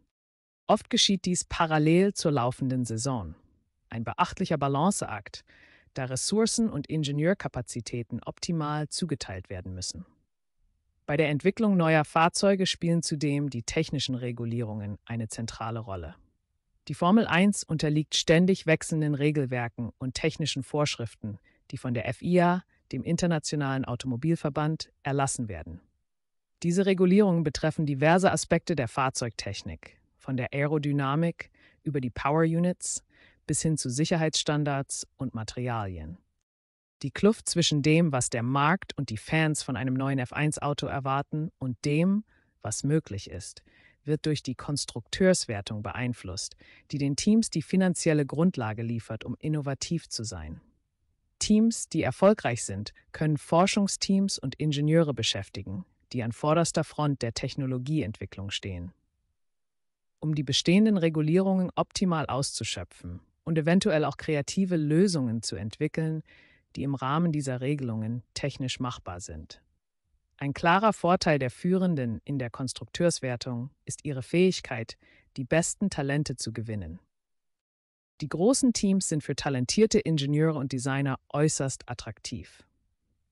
Oft geschieht dies parallel zur laufenden Saison. Ein beachtlicher Balanceakt, da Ressourcen und Ingenieurkapazitäten optimal zugeteilt werden müssen. Bei der Entwicklung neuer Fahrzeuge spielen zudem die technischen Regulierungen eine zentrale Rolle. Die Formel 1 unterliegt ständig wechselnden Regelwerken und technischen Vorschriften, die von der FIA, dem Internationalen Automobilverband, erlassen werden. Diese Regulierungen betreffen diverse Aspekte der Fahrzeugtechnik, von der Aerodynamik über die Power Units bis hin zu Sicherheitsstandards und Materialien. Die Kluft zwischen dem, was der Markt und die Fans von einem neuen F1-Auto erwarten, und dem, was möglich ist, wird durch die Konstrukteurswertung beeinflusst, die den Teams die finanzielle Grundlage liefert, um innovativ zu sein. Teams, die erfolgreich sind, können Forschungsteams und Ingenieure beschäftigen, die an vorderster Front der Technologieentwicklung stehen. Um die bestehenden Regulierungen optimal auszuschöpfen und eventuell auch kreative Lösungen zu entwickeln, die im Rahmen dieser Regelungen technisch machbar sind. Ein klarer Vorteil der Führenden in der Konstrukteurswertung ist ihre Fähigkeit, die besten Talente zu gewinnen. Die großen Teams sind für talentierte Ingenieure und Designer äußerst attraktiv.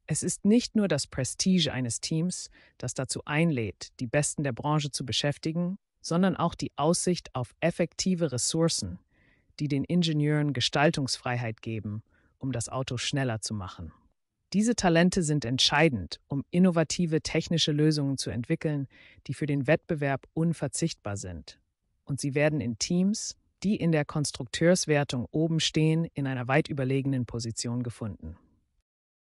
Es ist nicht nur das Prestige eines Teams, das dazu einlädt, die Besten der Branche zu beschäftigen, sondern auch die Aussicht auf effektive Ressourcen, die den Ingenieuren Gestaltungsfreiheit geben um das Auto schneller zu machen. Diese Talente sind entscheidend, um innovative technische Lösungen zu entwickeln, die für den Wettbewerb unverzichtbar sind. Und sie werden in Teams, die in der Konstrukteurswertung oben stehen, in einer weit überlegenen Position gefunden.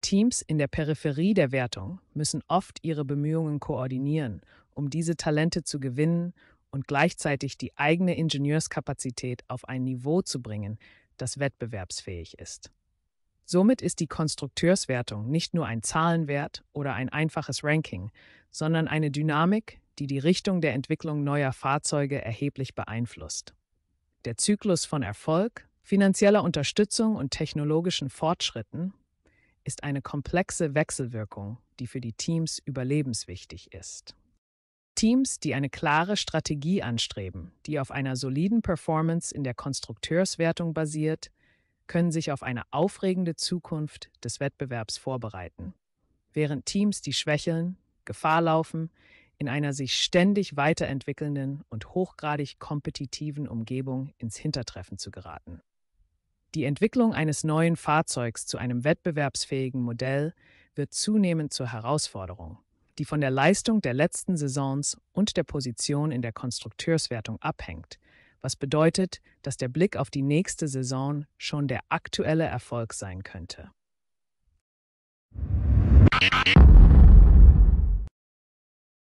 Teams in der Peripherie der Wertung müssen oft ihre Bemühungen koordinieren, um diese Talente zu gewinnen und gleichzeitig die eigene Ingenieurskapazität auf ein Niveau zu bringen, das wettbewerbsfähig ist. Somit ist die Konstrukteurswertung nicht nur ein Zahlenwert oder ein einfaches Ranking, sondern eine Dynamik, die die Richtung der Entwicklung neuer Fahrzeuge erheblich beeinflusst. Der Zyklus von Erfolg, finanzieller Unterstützung und technologischen Fortschritten ist eine komplexe Wechselwirkung, die für die Teams überlebenswichtig ist. Teams, die eine klare Strategie anstreben, die auf einer soliden Performance in der Konstrukteurswertung basiert, können sich auf eine aufregende Zukunft des Wettbewerbs vorbereiten. Während Teams, die schwächeln, Gefahr laufen, in einer sich ständig weiterentwickelnden und hochgradig kompetitiven Umgebung ins Hintertreffen zu geraten. Die Entwicklung eines neuen Fahrzeugs zu einem wettbewerbsfähigen Modell wird zunehmend zur Herausforderung, die von der Leistung der letzten Saisons und der Position in der Konstrukteurswertung abhängt, was bedeutet, dass der Blick auf die nächste Saison schon der aktuelle Erfolg sein könnte.